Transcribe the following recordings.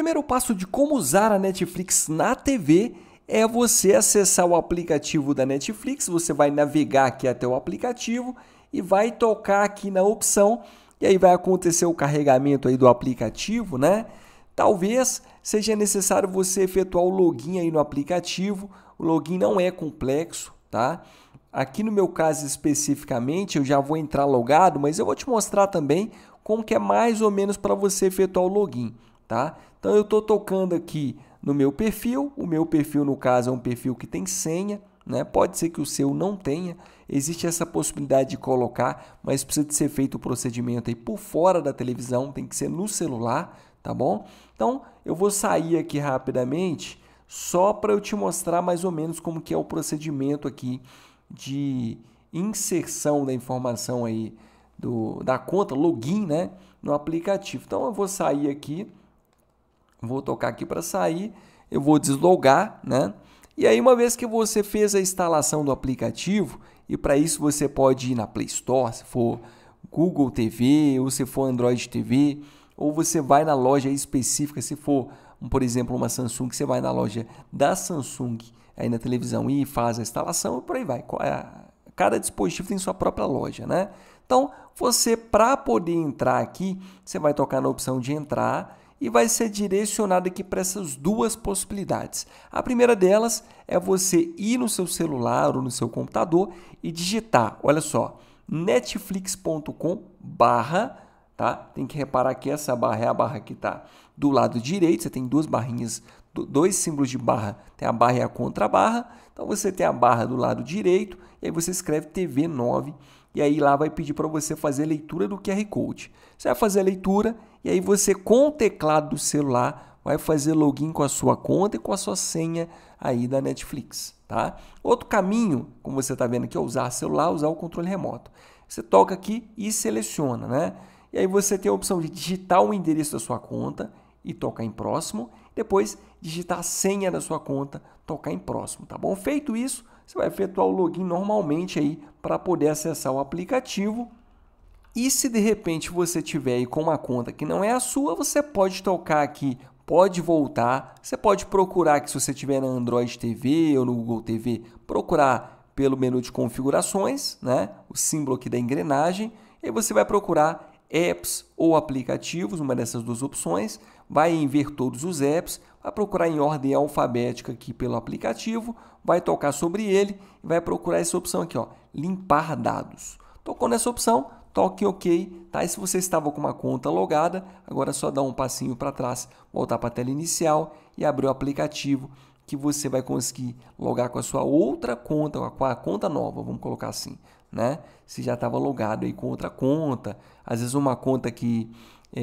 primeiro passo de como usar a Netflix na TV é você acessar o aplicativo da Netflix. Você vai navegar aqui até o aplicativo e vai tocar aqui na opção e aí vai acontecer o carregamento aí do aplicativo, né? Talvez seja necessário você efetuar o login aí no aplicativo. O login não é complexo, tá? Aqui no meu caso especificamente, eu já vou entrar logado, mas eu vou te mostrar também como que é mais ou menos para você efetuar o login tá? Então eu estou tocando aqui no meu perfil, o meu perfil no caso é um perfil que tem senha, né? Pode ser que o seu não tenha, existe essa possibilidade de colocar, mas precisa de ser feito o procedimento aí por fora da televisão, tem que ser no celular, tá bom? Então eu vou sair aqui rapidamente só para eu te mostrar mais ou menos como que é o procedimento aqui de inserção da informação aí do, da conta, login, né, no aplicativo. Então eu vou sair aqui Vou tocar aqui para sair, eu vou deslogar, né? E aí, uma vez que você fez a instalação do aplicativo, e para isso você pode ir na Play Store, se for Google TV, ou se for Android TV, ou você vai na loja específica, se for, por exemplo, uma Samsung, você vai na loja da Samsung aí na televisão e faz a instalação e por aí vai. É cada dispositivo tem sua própria loja, né? Então, você para poder entrar aqui, você vai tocar na opção de entrar e vai ser direcionado aqui para essas duas possibilidades. A primeira delas é você ir no seu celular ou no seu computador e digitar, olha só, netflix.com barra, tá? Tem que reparar que essa barra é a barra que está do lado direito, você tem duas barrinhas, dois símbolos de barra, tem a barra e a contra-barra, então você tem a barra do lado direito, e aí você escreve TV9, e aí lá vai pedir para você fazer a leitura do QR Code. Você vai fazer a leitura e aí você, com o teclado do celular, vai fazer login com a sua conta e com a sua senha aí da Netflix, tá? Outro caminho, como você está vendo aqui, é usar celular, usar o controle remoto. Você toca aqui e seleciona, né? E aí você tem a opção de digitar o endereço da sua conta e tocar em próximo. Depois, digitar a senha da sua conta, tocar em próximo, tá bom? Feito isso, você vai efetuar o login normalmente aí para poder acessar o aplicativo e se de repente você tiver aí com uma conta que não é a sua, você pode tocar aqui, pode voltar, você pode procurar que se você tiver na Android TV ou no Google TV, procurar pelo menu de configurações, né? O símbolo aqui da engrenagem, e você vai procurar apps ou aplicativos, uma dessas duas opções, vai em ver todos os apps, vai procurar em ordem alfabética aqui pelo aplicativo, vai tocar sobre ele e vai procurar essa opção aqui, ó, limpar dados. Tocou nessa opção, toque OK, tá? E se você estava com uma conta logada, agora é só dar um passinho para trás, voltar para a tela inicial e abrir o aplicativo que você vai conseguir logar com a sua outra conta, com a conta nova, vamos colocar assim, né? Se já estava logado aí com outra conta, às vezes uma conta que está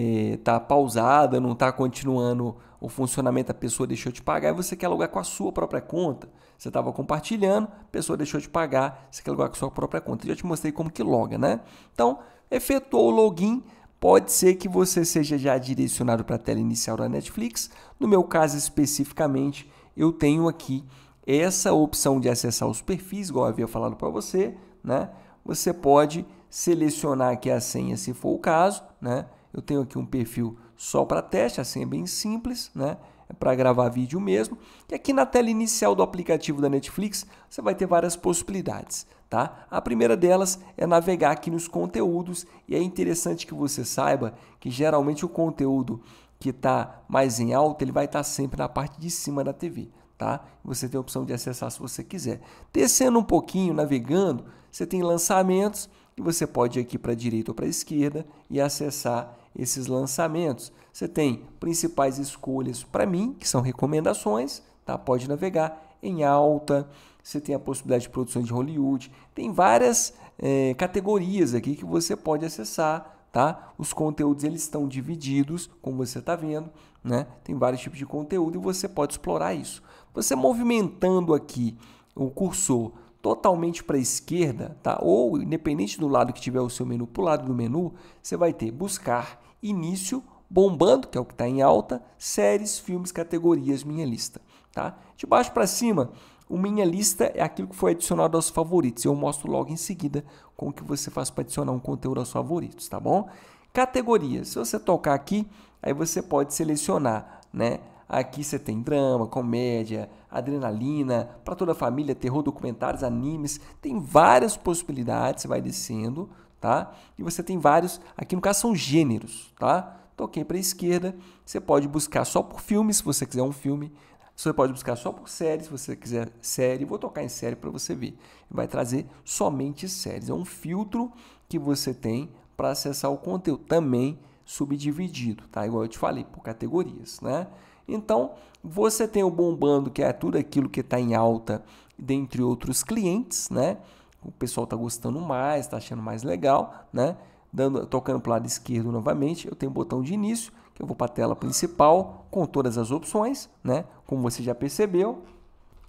é, tá pausada, não está continuando o funcionamento, a pessoa deixou de pagar e você quer alugar com a sua própria conta. Você estava compartilhando, a pessoa deixou de pagar, você quer alugar com a sua própria conta. Eu já te mostrei como que loga, né? Então, efetuou o login, pode ser que você seja já direcionado para a tela inicial da Netflix. No meu caso especificamente, eu tenho aqui essa opção de acessar os perfis, igual eu havia falado para você né? Você pode selecionar aqui a senha se for o caso, né? Eu tenho aqui um perfil só para teste, a senha é bem simples, né? É para gravar vídeo mesmo. E aqui na tela inicial do aplicativo da Netflix, você vai ter várias possibilidades, tá? A primeira delas é navegar aqui nos conteúdos e é interessante que você saiba que geralmente o conteúdo que está mais em alta, ele vai estar tá sempre na parte de cima da TV. Tá? Você tem a opção de acessar se você quiser. Descendo um pouquinho, navegando, você tem lançamentos e você pode ir aqui para a direita ou para a esquerda e acessar esses lançamentos. Você tem principais escolhas para mim, que são recomendações, tá? Pode navegar em alta, você tem a possibilidade de produção de Hollywood, tem várias é, categorias aqui que você pode acessar tá? Os conteúdos eles estão divididos, como você está vendo, né? Tem vários tipos de conteúdo e você pode explorar isso. Você movimentando aqui o cursor totalmente para a esquerda, tá? Ou independente do lado que tiver o seu menu, para o lado do menu, você vai ter buscar, início, bombando, que é o que está em alta, séries, filmes, categorias, minha lista, tá? De baixo para cima, o minha lista é aquilo que foi adicionado aos favoritos. Eu mostro logo em seguida como que você faz para adicionar um conteúdo aos favoritos, tá bom? Categorias. Se você tocar aqui, aí você pode selecionar, né? Aqui você tem drama, comédia, adrenalina, para toda a família, terror, documentários, animes. Tem várias possibilidades, você vai descendo, tá? E você tem vários, aqui no caso são gêneros, tá? Toquei para a esquerda, você pode buscar só por filme, se você quiser um filme, você pode buscar só por série, se você quiser série. Vou tocar em série para você ver. Vai trazer somente séries. É um filtro que você tem para acessar o conteúdo. Também subdividido, tá? Igual eu te falei, por categorias, né? Então, você tem o bombando, que é tudo aquilo que está em alta, dentre outros clientes, né? O pessoal está gostando mais, está achando mais legal, né? Dando, tocando para o lado esquerdo novamente, eu tenho o botão de início, que eu vou para a tela principal com todas as opções, né? Como você já percebeu.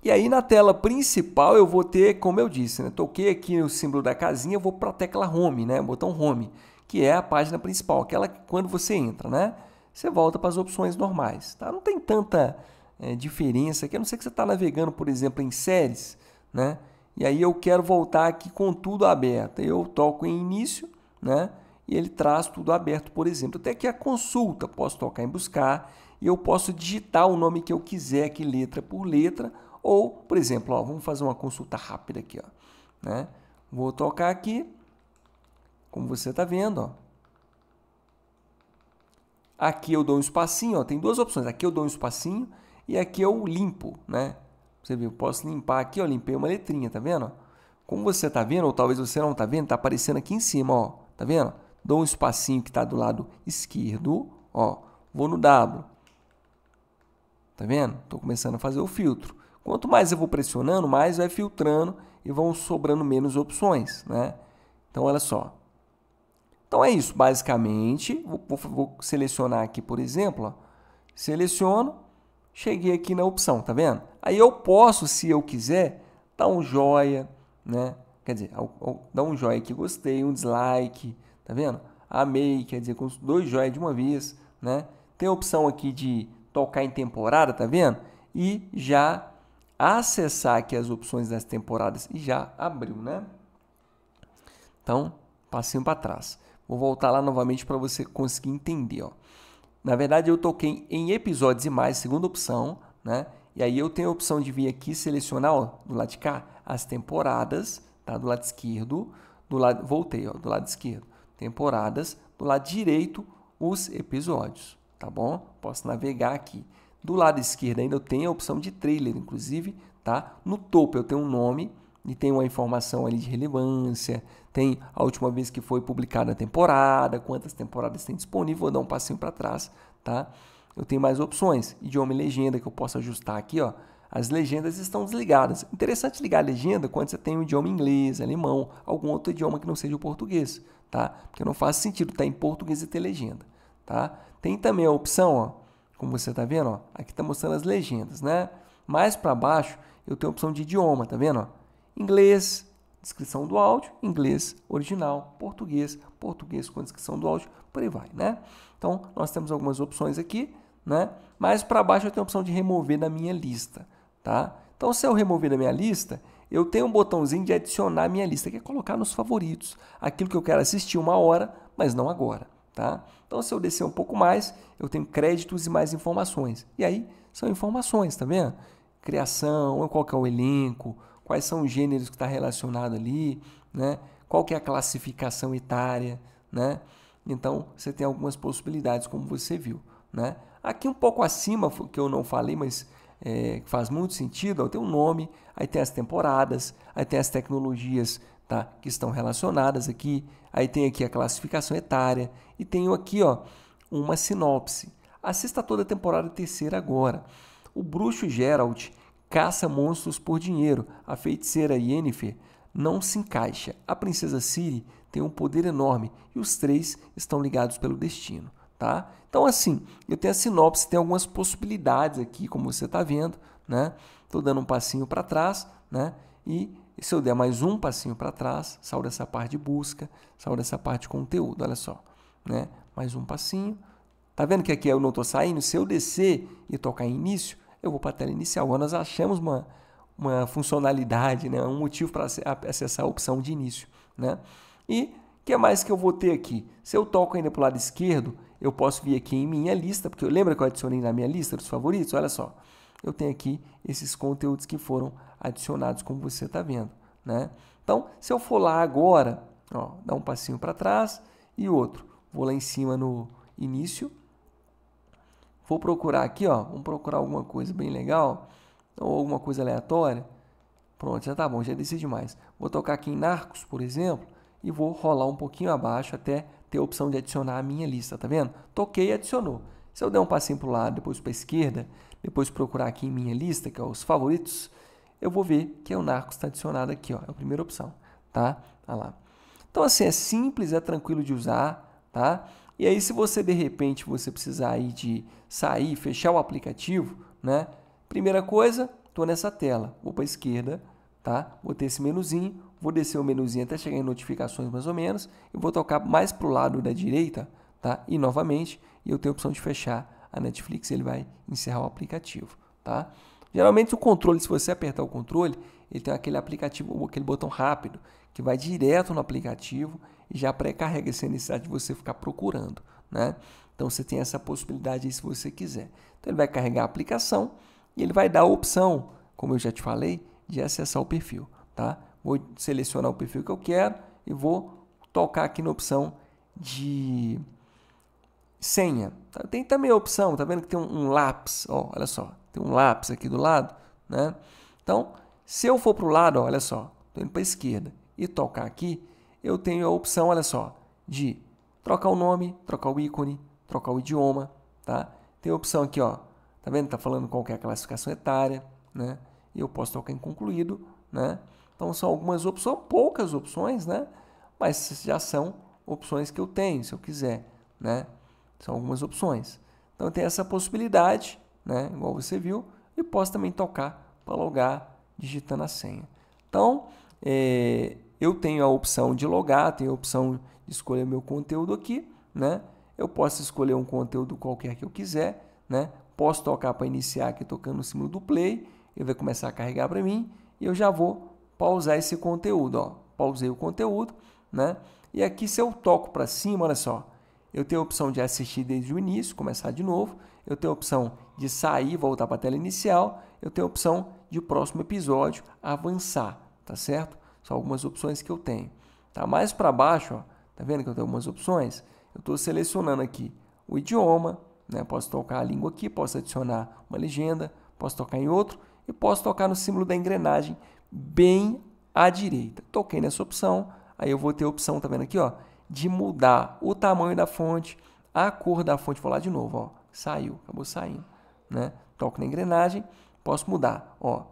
E aí na tela principal eu vou ter, como eu disse, né? toquei aqui no símbolo da casinha, eu vou para a tecla Home, né? O botão Home, que é a página principal, aquela que quando você entra, né? Você volta para as opções normais, tá? Não tem tanta é, diferença aqui, a não ser que você está navegando, por exemplo, em séries, né? E aí eu quero voltar aqui com tudo aberto. Eu toco em início, né? e ele traz tudo aberto, por exemplo. Até aqui a consulta, posso tocar em buscar e eu posso digitar o nome que eu quiser aqui letra por letra ou, por exemplo, ó, vamos fazer uma consulta rápida aqui, ó, né? Vou tocar aqui, como você está vendo, ó. Aqui eu dou um espacinho, ó, tem duas opções. Aqui eu dou um espacinho e aqui eu limpo, né? Você viu, posso limpar aqui, ó, limpei uma letrinha, tá vendo? Como você está vendo, ou talvez você não está vendo, está aparecendo aqui em cima, ó, tá vendo? dou um espacinho que está do lado esquerdo, ó, vou no W. Tá vendo? Estou começando a fazer o filtro. Quanto mais eu vou pressionando, mais vai filtrando e vão sobrando menos opções, né? Então, olha só. Então, é isso, basicamente. Vou, vou, vou selecionar aqui, por exemplo, ó. seleciono, cheguei aqui na opção, tá vendo? Aí eu posso, se eu quiser, dar um joia, né? Quer dizer, dar um joia que gostei, um dislike, Tá vendo? Amei, quer dizer, com os dois joias de uma vez, né? Tem a opção aqui de tocar em temporada, tá vendo? E já acessar aqui as opções das temporadas e já abriu, né? Então, passinho para trás. Vou voltar lá novamente para você conseguir entender, ó. Na verdade, eu toquei em episódios e mais, segunda opção, né? E aí eu tenho a opção de vir aqui selecionar, ó, do lado de cá, as temporadas, tá? Do lado esquerdo, do lado, voltei, ó, do lado esquerdo temporadas, do lado direito os episódios, tá bom? Posso navegar aqui. Do lado esquerdo ainda eu tenho a opção de trailer, inclusive, tá? No topo eu tenho um nome e tem uma informação ali de relevância, tem a última vez que foi publicada a temporada, quantas temporadas tem disponível, vou dar um passinho para trás, tá? Eu tenho mais opções, idioma e legenda que eu posso ajustar aqui, ó. As legendas estão desligadas. Interessante ligar a legenda quando você tem o um idioma inglês, alemão, algum outro idioma que não seja o português tá? Porque não faz sentido estar tá em português e ter legenda, tá? Tem também a opção, ó, como você está vendo, ó, aqui está mostrando as legendas, né? Mais para baixo eu tenho a opção de idioma, tá vendo? Inglês, descrição do áudio, inglês original, português, português com descrição do áudio, por aí vai, né? Então, nós temos algumas opções aqui, né? Mais para baixo eu tenho a opção de remover da minha lista, tá? Então, se eu remover da minha lista, eu tenho um botãozinho de adicionar à minha lista, que é colocar nos favoritos aquilo que eu quero assistir uma hora, mas não agora. Tá? Então, se eu descer um pouco mais, eu tenho créditos e mais informações. E aí são informações, tá vendo? Criação, qual que é o elenco, quais são os gêneros que está relacionado ali, né? qual que é a classificação etária. Né? Então, você tem algumas possibilidades, como você viu. Né? Aqui um pouco acima, que eu não falei, mas é, que faz muito sentido, tem um nome, aí tem as temporadas, aí tem as tecnologias tá, que estão relacionadas aqui, aí tem aqui a classificação etária e tenho aqui ó, uma sinopse. Assista toda a temporada é terceira agora. O bruxo Geralt caça monstros por dinheiro. A feiticeira Yennefer não se encaixa. A princesa Ciri tem um poder enorme e os três estão ligados pelo destino. Tá? Então, assim, eu tenho a sinopse, tem algumas possibilidades aqui, como você está vendo. Né? Estou dando um passinho para trás, né? E se eu der mais um passinho para trás, saio dessa parte de busca, saio dessa parte de conteúdo, olha só, né? Mais um passinho. Tá vendo que aqui eu não estou saindo? Se eu descer e tocar em início, eu vou para a tela inicial. Agora nós achamos uma, uma funcionalidade, né? um motivo para acessar a opção de início. Né? E o que mais que eu vou ter aqui? Se eu toco ainda para o lado esquerdo, eu posso vir aqui em minha lista, porque lembra que eu adicionei na minha lista dos favoritos? Olha só, eu tenho aqui esses conteúdos que foram adicionados, como você está vendo. Né? Então, se eu for lá agora, ó, dá um passinho para trás e outro, vou lá em cima no início, vou procurar aqui, ó, vamos procurar alguma coisa bem legal, ou alguma coisa aleatória, pronto, já tá bom, já decidi mais. Vou tocar aqui em Narcos, por exemplo, e vou rolar um pouquinho abaixo até ter a opção de adicionar a minha lista, tá vendo? Toquei e adicionou. Se eu der um passinho para o lado, depois para a esquerda, depois procurar aqui em minha lista, que é os favoritos, eu vou ver que é o Narcos está adicionado aqui, ó, é a primeira opção, tá? Olha lá. Então, assim, é simples, é tranquilo de usar, tá? E aí, se você, de repente, você precisar aí de sair, fechar o aplicativo, né? Primeira coisa, estou nessa tela, vou para a esquerda, tá? Vou ter esse menuzinho, vou descer o menuzinho até chegar em notificações mais ou menos, eu vou tocar mais para o lado da direita, tá? E novamente, eu tenho a opção de fechar a Netflix, ele vai encerrar o aplicativo, tá? Geralmente o controle, se você apertar o controle, ele tem aquele aplicativo, aquele botão rápido, que vai direto no aplicativo e já pré-carrega sem necessidade de você ficar procurando, né? Então você tem essa possibilidade aí se você quiser. Então ele vai carregar a aplicação e ele vai dar a opção, como eu já te falei, de acessar o perfil, tá? Vou selecionar o perfil que eu quero e vou tocar aqui na opção de senha. Tá, tem também a opção, tá vendo que tem um, um lápis, ó, olha só, tem um lápis aqui do lado, né? Então, se eu for para o lado, ó, olha só, tô indo para a esquerda e tocar aqui, eu tenho a opção, olha só, de trocar o nome, trocar o ícone, trocar o idioma, tá? Tem a opção aqui, ó, tá vendo? Tá falando qual é a classificação etária, né? E eu posso tocar em concluído, né? Então são algumas opções, poucas opções, né? Mas já são opções que eu tenho, se eu quiser, né? São algumas opções. Então tem essa possibilidade, né? Igual você viu, e posso também tocar para logar digitando a senha. Então, é, eu tenho a opção de logar, tenho a opção de escolher meu conteúdo aqui, né? Eu posso escolher um conteúdo qualquer que eu quiser, né? Posso tocar para iniciar aqui tocando o símbolo do play, ele vai começar a carregar para mim e eu já vou pausar esse conteúdo. Ó. Pausei o conteúdo, né? E aqui se eu toco para cima, olha só, eu tenho a opção de assistir desde o início, começar de novo. Eu tenho a opção de sair, voltar para a tela inicial. Eu tenho a opção de próximo episódio, avançar, tá certo? São algumas opções que eu tenho. Tá mais para baixo, ó, tá vendo que eu tenho algumas opções? Eu estou selecionando aqui o idioma, né? Posso tocar a língua aqui, posso adicionar uma legenda, posso tocar em outro e posso tocar no símbolo da engrenagem bem à direita. Toquei nessa opção, aí eu vou ter a opção, tá vendo aqui, ó, de mudar o tamanho da fonte, a cor da fonte, vou lá de novo, ó, saiu, acabou saindo, né? Toco na engrenagem, posso mudar, ó.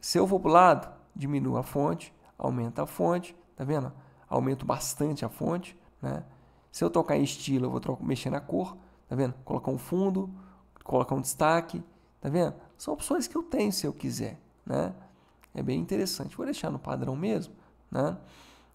Se eu vou para o lado, diminuo a fonte, aumenta a fonte, tá vendo? Aumento bastante a fonte, né? Se eu tocar em estilo, eu vou trocar, mexer na cor, tá vendo? Colocar um fundo, colocar um destaque, tá vendo? São opções que eu tenho se eu quiser, né? É bem interessante. Vou deixar no padrão mesmo, né?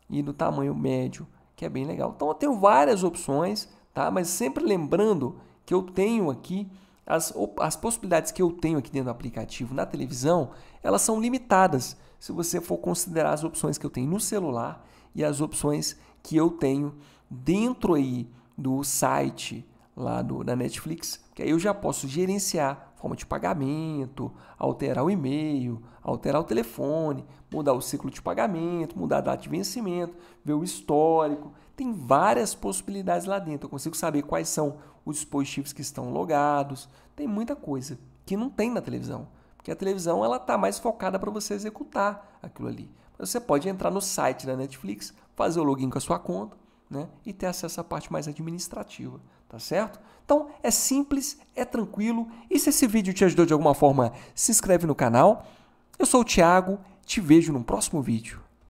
E no tamanho médio, que é bem legal. Então eu tenho várias opções, tá? Mas sempre lembrando que eu tenho aqui as, as possibilidades que eu tenho aqui dentro do aplicativo na televisão, elas são limitadas. Se você for considerar as opções que eu tenho no celular e as opções que eu tenho dentro aí do site lá do, da Netflix, que aí eu já posso gerenciar forma de pagamento, alterar o e-mail, alterar o telefone, mudar o ciclo de pagamento, mudar a data de vencimento, ver o histórico. Tem várias possibilidades lá dentro. Eu consigo saber quais são os dispositivos que estão logados. Tem muita coisa que não tem na televisão, porque a televisão ela está mais focada para você executar aquilo ali. Mas você pode entrar no site da Netflix, fazer o login com a sua conta, né, e ter acesso à parte mais administrativa, tá certo? Então é simples, é tranquilo. E se esse vídeo te ajudou de alguma forma, se inscreve no canal. Eu sou o Thiago, te vejo no próximo vídeo.